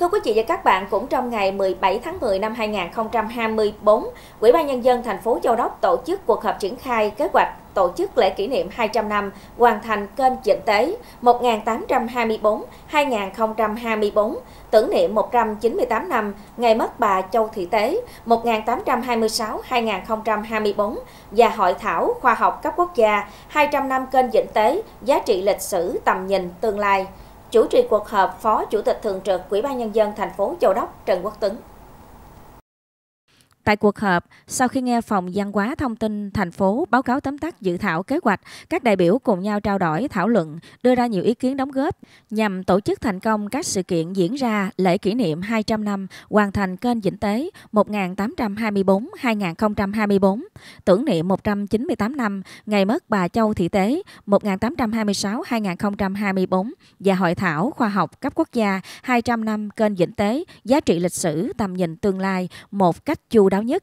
Thưa quý vị và các bạn, cũng trong ngày 17 tháng 10 năm 2024, Ủy ban Nhân dân thành phố Châu Đốc tổ chức cuộc họp triển khai kế hoạch tổ chức lễ kỷ niệm 200 năm hoàn thành kênh chỉnh tế 1824-2024, tưởng niệm 198 năm ngày mất bà Châu Thị Tế 1826-2024 và hội thảo khoa học cấp quốc gia 200 năm kênh chỉnh tế giá trị lịch sử tầm nhìn tương lai chủ trì cuộc họp Phó Chủ tịch Thường trực Ủy ban Nhân dân thành phố Châu Đốc Trần Quốc Tuấn. Tại cuộc họp, sau khi nghe Phòng văn hóa thông tin thành phố báo cáo tóm tắt dự thảo kế hoạch, các đại biểu cùng nhau trao đổi, thảo luận, đưa ra nhiều ý kiến đóng góp nhằm tổ chức thành công các sự kiện diễn ra lễ kỷ niệm 200 năm hoàn thành kênh dĩnh Tế 1824-2024, tưởng niệm 198 năm ngày mất bà Châu Thị Tế 1826-2024 và hội thảo khoa học cấp quốc gia 200 năm kênh dĩnh Tế giá trị lịch sử tầm nhìn tương lai một cách chu đáo đáo nhất.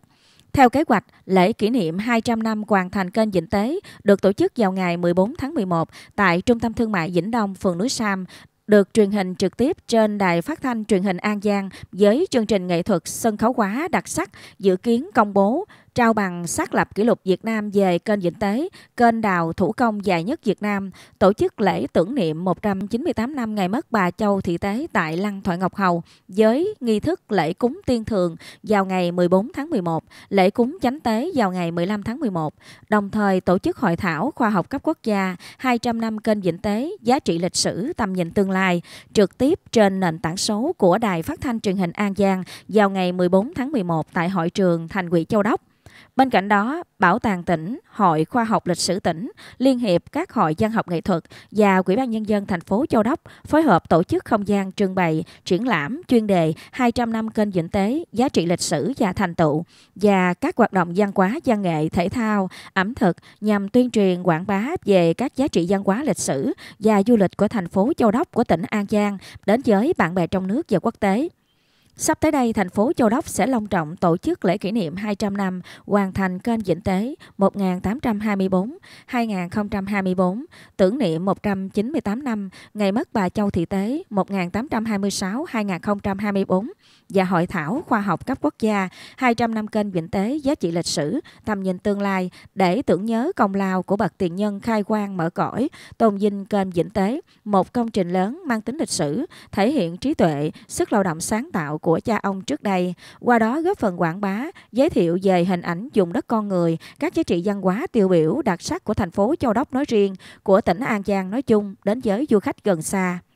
Theo kế hoạch, lễ kỷ niệm 200 năm hoàn thành kênh Vĩnh Tế được tổ chức vào ngày 14 tháng 11 tại Trung tâm Thương mại Vĩnh Đông, phường Núi Sam, được truyền hình trực tiếp trên đài phát thanh truyền hình An Giang với chương trình nghệ thuật sân khấu hóa đặc sắc dự kiến công bố trao bằng xác lập kỷ lục Việt Nam về kênh dĩnh Tế, kênh đào thủ công dài nhất Việt Nam, tổ chức lễ tưởng niệm 198 năm ngày mất bà Châu Thị Tế tại Lăng Thoại Ngọc Hầu với nghi thức lễ cúng tiên thường vào ngày 14 tháng 11, lễ cúng chánh tế vào ngày 15 tháng 11, đồng thời tổ chức hội thảo khoa học cấp quốc gia 200 năm kênh dĩnh Tế, giá trị lịch sử, tầm nhìn tương lai, trực tiếp trên nền tảng số của Đài Phát thanh truyền hình An Giang vào ngày 14 tháng 11 tại hội trường Thành ủy Châu Đốc. Bên cạnh đó, Bảo tàng tỉnh, Hội Khoa học Lịch sử tỉnh, Liên hiệp các hội văn học nghệ thuật và Quỹ ban Nhân dân thành phố Châu Đốc phối hợp tổ chức không gian trưng bày, triển lãm, chuyên đề 200 năm kênh Vĩnh Tế, giá trị lịch sử và thành tựu và các hoạt động văn hóa, văn nghệ, thể thao, ẩm thực nhằm tuyên truyền quảng bá về các giá trị văn hóa lịch sử và du lịch của thành phố Châu Đốc của tỉnh An Giang đến với bạn bè trong nước và quốc tế. Sắp tới đây, thành phố Châu Đốc sẽ long trọng tổ chức lễ kỷ niệm 200 năm hoàn thành kênh Vĩnh Tế 1824-2024, tưởng niệm 198 năm ngày mất bà Châu Thị Tế 1826-2024 và hội thảo khoa học cấp quốc gia 200 năm kênh Vĩnh Tế giá trị lịch sử, tầm nhìn tương lai để tưởng nhớ công lao của bậc tiền nhân khai quang mở cõi, tôn vinh kênh Vĩnh Tế, một công trình lớn mang tính lịch sử, thể hiện trí tuệ, sức lao động sáng tạo của của cha ông trước đây, qua đó góp phần quảng bá, giới thiệu về hình ảnh dùng đất con người, các giá trị văn hóa tiêu biểu đặc sắc của thành phố Châu Đốc nói riêng, của tỉnh An Giang nói chung đến giới du khách gần xa.